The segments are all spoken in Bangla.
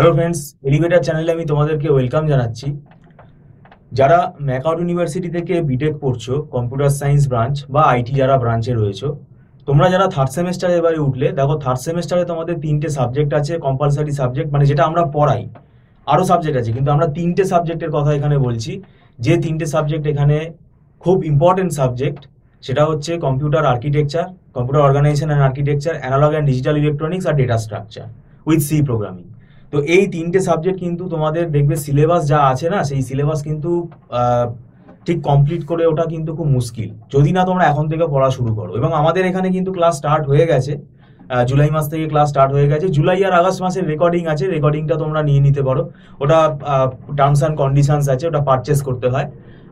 হ্যালো ফ্রেন্ডস এলিভেটার চ্যানেলে আমি তোমাদেরকে ওয়েলকাম জানাচ্ছি যারা ম্যাকাউট ইউনিভার্সিটি থেকে বিটেক পড়ছো কম্পিউটার সায়েন্স ব্রাঞ্চ বা আইটি যারা ব্রাঞ্চে রয়েছো তোমরা যারা থার্ড সেমেস্টারে এবারে উঠলে দেখো থার্ড সেমিস্টারে তোমাদের তিনটে সাবজেক্ট আছে কম্পালসারি সাবজেক্ট মানে যেটা আমরা পড়াই আরও সাবজেক্ট আছে কিন্তু আমরা তিনটে সাবজেক্টের কথা এখানে বলছি যে তিনটে সাবজেক্ট এখানে খুব ইম্পর্টেন্ট সাবজেক্ট সেটা হচ্ছে computer architecture computer organisation and architecture analogue and digital electronics আর data structure with C programming তো এই তিনটে সাবজেক্ট কিন্তু তোমাদের দেখবে সিলেবাস যা আছে না সেই সিলেবাস কিন্তু ঠিক কমপ্লিট করে ওটা কিন্তু খুব মুশকিল যদি না তোমরা এখন থেকে পড়া শুরু করো এবং আমাদের এখানে কিন্তু ক্লাস স্টার্ট হয়ে গেছে জুলাই মাস থেকে ক্লাস স্টার্ট হয়ে গেছে জুলাই আর আগস্ট মাসের রেকর্ডিং আছে রেকর্ডিংটা তোমরা নিয়ে নিতে পারো ওটা টার্মস অ্যান্ড কন্ডিশনস আছে ওটা পারচেস করতে হয়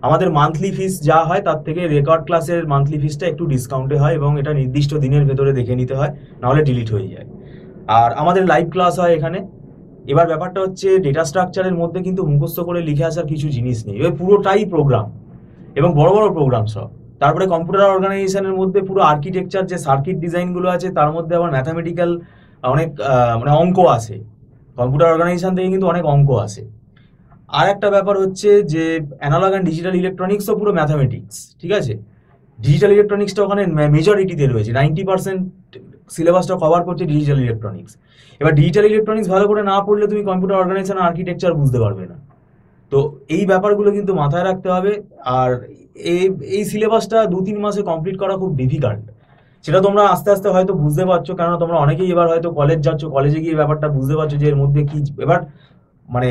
আমাদের মান্থলি ফিস যা হয় তার থেকে রেকর্ড ক্লাসের মান্থলি ফিসটা একটু ডিসকাউন্টে হয় এবং এটা নির্দিষ্ট দিনের ভেতরে দেখে নিতে হয় নাহলে ডিলিট হয়ে যায় আর আমাদের লাইভ ক্লাস হয় এখানে এবার ব্যাপারটা হচ্ছে ডেটা স্ট্রাকচারের মধ্যে কিন্তু মুখস্থ করে লিখে আসার কিছু জিনিস নেই এবার পুরোটাই প্রোগ্রাম এবং বড় বড় প্রোগ্রাম সব তারপরে কম্পিউটার অর্গানাইজেশনের মধ্যে পুরো আর্কিটেকচার যে সার্কিট ডিজাইনগুলো আছে তার মধ্যে আবার ম্যাথামেটিক্যাল অনেক মানে অঙ্ক আছে কম্পিউটার অর্গানাইজেশন থেকে কিন্তু অনেক অঙ্ক আছে আর একটা ব্যাপার হচ্ছে যে অ্যানালগ অ্যান্ড ডিজিটাল ইলেকট্রনিক্সও পুরো ম্যাথামেটিক্স ঠিক আছে ডিজিটাল ইলেকট্রনিক্সটা ওখানে মেজরিটিতে রয়েছে নাইনটি পার্সেন্ট সিলেবাসটা কভার করছে ডিজিটাল ইলেকট্রনিক্স এবার ডিজিটাল ইলেকট্রনিক্স ভালো করে না পড়লে তুমি কম্পিউটার অর্গানাইজেশন আর্কিটেকচার বুঝতে পারবে না তো এই ব্যাপারগুলো কিন্তু মাথায় রাখতে হবে আর এই এই সিলেবাসটা দু তিন মাসে কমপ্লিট করা খুব ডিফিকাল্ট সেটা তোমরা আস্তে আস্তে হয়তো বুঝতে পারছো কেন তোমরা অনেকেই এবার হয়তো কলেজ যাচ্ছ কলেজে গিয়ে ব্যাপারটা বুঝতে পারছো যে এর মধ্যে কি এবার মানে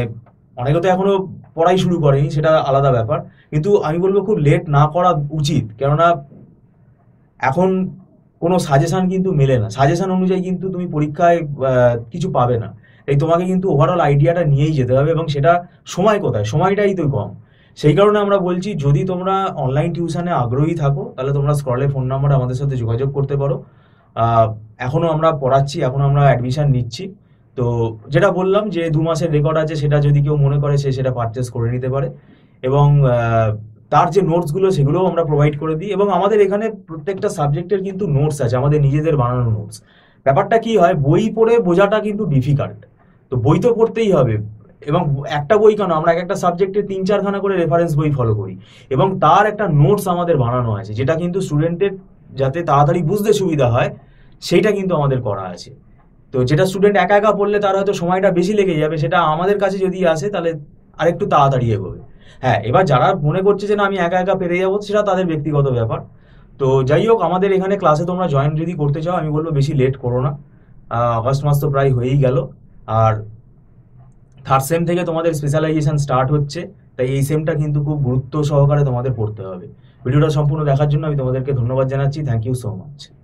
অনেকে তো এখনো পড়াই শুরু করেনি সেটা আলাদা ব্যাপার কিন্তু আমি বলবো খুব লেট না করা উচিত কেননা এখন কোনো সাজেশান কিন্তু মেলে না সাজেশান অনুযায়ী কিন্তু তুমি পরীক্ষায় কিছু পাবে না এই তোমাকে কিন্তু ওভারঅল আইডিয়াটা নিয়েই যেতে হবে এবং সেটা সময় কোথায় সময়টাই তো কম সেই কারণে আমরা বলছি যদি তোমরা অনলাইন টিউশনে আগ্রহী থাকো তাহলে তোমরা স্ক্রলে ফোন নাম্বার আমাদের সাথে যোগাযোগ করতে পারো এখনও আমরা পড়াচ্ছি এখনও আমরা অ্যাডমিশান নিচ্ছি তো যেটা বললাম যে দু মাসের রেকর্ড আছে সেটা যদি কেউ মনে করে সে সেটা পারচেস করে নিতে পারে এবং তার যে নোটসগুলো সেগুলোও আমরা প্রোভাইড করে দিই এবং আমাদের এখানে প্রত্যেকটা সাবজেক্টের কিন্তু নোটস আছে আমাদের নিজেদের বানানো নোটস ব্যাপারটা কি হয় বই পড়ে বোঝাটা কিন্তু ডিফিকাল্ট তো বই তো পড়তেই হবে এবং একটা বই কেন আমরা এক একটা সাবজেক্টে তিন চারখানা করে রেফারেন্স বই ফলো করি এবং তার একটা নোটস আমাদের বানানো আছে যেটা কিন্তু স্টুডেন্টের যাতে তাড়াতাড়ি বুঝতে সুবিধা হয় সেইটা কিন্তু আমাদের করা আছে তো যেটা স্টুডেন্ট একা একা পড়লে তার হয়তো সময়টা বেশি লেগে যাবে সেটা আমাদের কাছে যদি আসে তাহলে আরেকটু তাড়াতাড়ি এগোবে হ্যাঁ এবার যারা মনে করছে যে না আমি একা একা পেরে যাবো সেটা তাদের ব্যক্তিগত ব্যাপার তো যাই হোক আমাদের এখানে ক্লাসে তোমরা জয়েন যদি করতে চাও আমি বলবো বেশি লেট করো না আগস্ট মাস তো প্রায় হয়েই গেল আর থার্ড সেম থেকে তোমাদের স্পেশালাইজেশন স্টার্ট হচ্ছে তাই এই সেমটা কিন্তু খুব গুরুত্ব সহকারে তোমাদের পড়তে হবে ভিডিওটা সম্পূর্ণ দেখার জন্য আমি তোমাদেরকে ধন্যবাদ জানাচ্ছি থ্যাংক ইউ সো মাচ